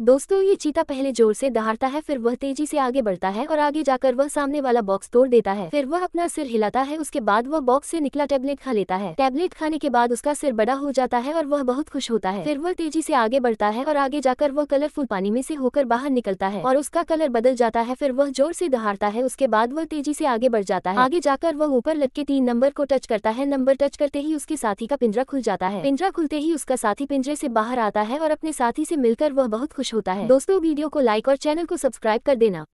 दोस्तों ये चीता पहले जोर से दहाड़ता है फिर वह तेजी से आगे बढ़ता है और आगे जाकर वह सामने वाला बॉक्स तोड़ देता है फिर वह अपना सिर हिलाता है उसके बाद वह बॉक्स से निकला टैबलेट खा लेता है टैबलेट खाने के बाद उसका सिर बड़ा हो जाता है और वह बहुत खुश होता है फिर वह तेजी से आगे बढ़ता है और आगे जाकर वह कलरफुल पानी में से होकर बाहर निकलता है और उसका कलर बदल जाता है फिर वह जोर से दहाड़ता है उसके बाद वह तेजी से आगे बढ़ जाता है आगे जाकर वह ऊपर लटके तीन नंबर को टच करता है नंबर टच करते ही उसके साथी का पिंजरा खुल जाता है पिंजरा खुलते ही उसका साथी पिंजरे से बाहर आता है और अपने साथी से मिलकर वह बहुत खुश खुश होता है दोस्तों वीडियो को लाइक और चैनल को सब्सक्राइब कर देना